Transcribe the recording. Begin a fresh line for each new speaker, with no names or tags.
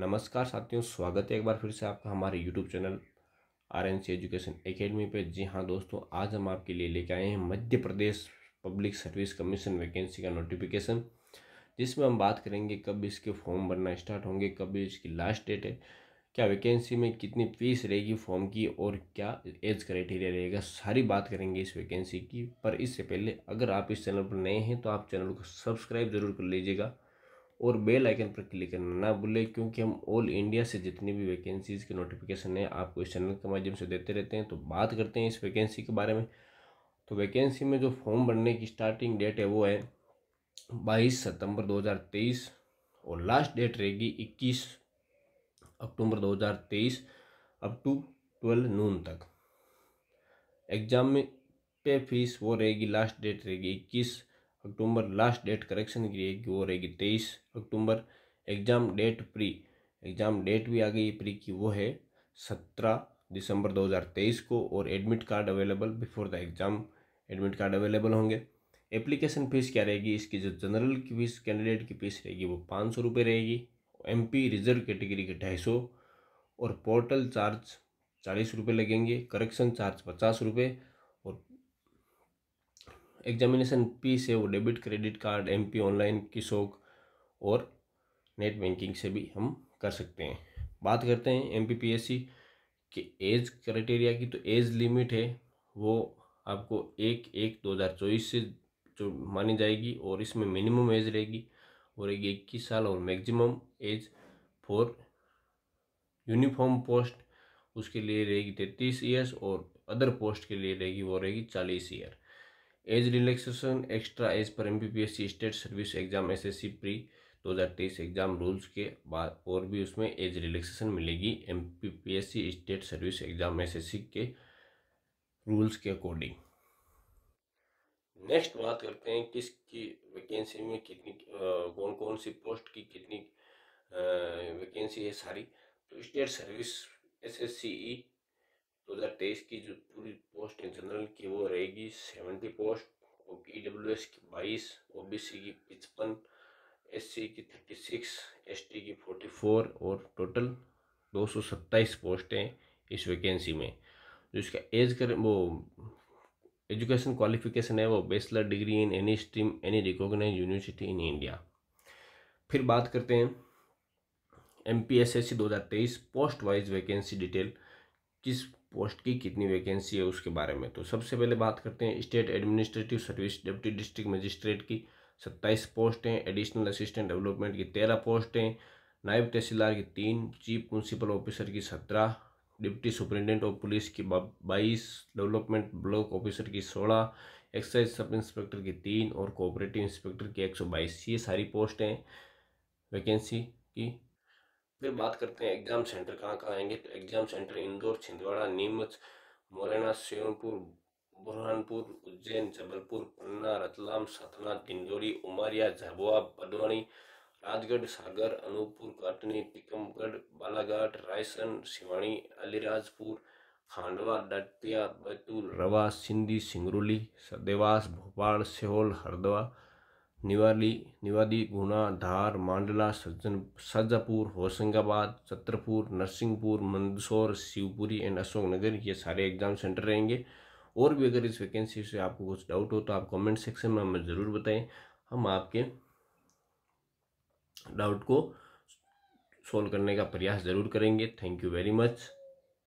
नमस्कार साथियों स्वागत है एक बार फिर से आपका हमारे YouTube channel R N C education academy पे जी हाँ दोस्तों आज हम आपके लिए लेके आए हैं Madhya Pradesh public service commission vacancy का नोटिफिकेशन जिसमें हम बात करेंगे कब इसके फॉर्म भरना स्टार्ट होंगे कब इसकी लास्ट डेट है क्या वैकेंसी में कितनी फीस रहेगी फॉर्म की और क्या एज क्राइटेरिया रहेगा सारी बात करेंगे इस वैकेंसी की पर इससे पहले अगर आप इस चैनल पर नए हैं तो आप चैनल को सब्सक्राइब जरूर कर लीजिएगा और बेल आइकन पर क्लिक करना ना भूलें क्योंकि हम ऑल इंडिया से जितनी भी वैकेंसीज़ के नोटिफिकेशन है आपको इस चैनल के माध्यम से देते रहते हैं तो बात करते हैं इस वैकेंसी के बारे में तो वैकेंसी में जो फॉर्म भरने की स्टार्टिंग डेट है वो है बाईस सितंबर 2023 और लास्ट डेट रहेगी 21 October 2023 up to twelve noon तक एग्ज़ाम में पे फीस वो रहेगी लास्ट डेट रहेगी इक्कीस अक्टूबर लास्ट डेट करेक्शन की रहेगी वो रहेगी तेईस अक्टूबर exam date pre exam date भी आ गई प्री की वो है सत्रह दिसंबर 2023 को और admit card available before the exam admit card available होंगे एप्लीकेशन फ़ीस क्या रहेगी इसकी जो जनरल की फीस कैंडिडेट की फ़ीस रहेगी वो पाँच सौ रुपये रहेगी पी रिजर्व कैटेगरी के ढाई सौ और पोर्टल चार्ज चालीस रुपये लगेंगे करेक्शन चार्ज पचास रुपये एग्जामिनेशन फीस है वो debit credit card M P online की शौक और नेट बैंकिंग से भी हम कर सकते हैं बात करते हैं M P P S C के एज क्राइटेरिया की तो एज लिमिट है वो आपको एक एक दो हज़ार चौबीस से जो मानी जाएगी और इसमें मिनिमम एज रहेगी वो रहेगी इक्कीस साल और maximum age for uniform post उसके लिए रहेगी तैतीस ईयर्स और अदर पोस्ट के लिए रहेगी वो रहेगी चालीस year age relaxation extra age पर M state service exam S S C pre 2023 exam rules के बाद और भी उसमें एज रिलैक्सेशन मिलेगी M state service exam S के रूल्स के अकॉर्डिंग नेक्स्ट बात करते हैं किसकी वैकेंसी में कितनी कौन कौन सी पोस्ट की कितनी वैकेंसी है सारी तो state service S S C E दो हज़ार तेईस की जो पूरी पोस्ट है जनरल की वो रहेगी सेवेंटी पोस्ट और ई डब्ल्यू एस की बाईस ओ बी सी की पचपन एस सी की थर्टी सिक्स एस टी की फोर्टी फोर और टोटल दो सौ सत्ताईस पोस्ट हैं इस वैकेंसी में जो इसका एज कर वो एजुकेशन क्वालिफिकेशन है वो bachelor degree in any stream any recognise university in India फिर बात करते हैं M P S S C दो हज़ार तेईस पोस्ट वाइज वैकेंसी डिटेल किस पोस्ट की कितनी वैकेंसी है उसके बारे में तो सबसे पहले बात करते हैं state administrative service deputy district magistrate की सत्ताईस पोस्ट हैं एडिशनल असिस्टेंट डेवलपमेंट की तेरह पोस्ट हैं नायब तहसीलदार की तीन चीफ म्यूनसिपल ऑफिसर की सत्रह डिप्टी सुप्रिंटेंडेंट ऑफ पुलिस की बाईस डेवलपमेंट ब्लॉक ऑफिसर की सोलह एक्साइज सब इंस्पेक्टर की तीन और कोऑपरेटिव इंस्पेक्टर की एक सौ बाईस ये सारी पोस्ट हैं वैकेंसी की फिर बात करते हैं एग्जाम सेंटर कहाँ कहाँ आएंगे तो exam centre Indore Chhindwara Neemuch Morena Sevanpur Burhanpur Ujjain Jabalpur Panna Ratlam Satna Dindori Umaria Jhabua Barwani Rajgarh Sagar Anuppur Katni Tikamgarh Balaghat Raisen Shivani Alirajpur Khandwa Datia Betul Rewa Sidhi Singrauli Dewas Bhopal सेहोल Haridwar Niwali निवादी Guna Dhar Mandla Sajjan Sajjapur Hoshangabad Chhatarpur Narsinghpur Mandsaur Shivpuri and Ashoknagar ये सारे एग्ज़ाम सेंटर रहेंगे और भी अगर इस वैकेंसी से आपको कुछ डाउट हो तो आप कमेंट सेक्शन में हमें ज़रूर बताएं हम आपके डाउट को सोल्व करने का प्रयास ज़रूर करेंगे थैंक यू वेरी मच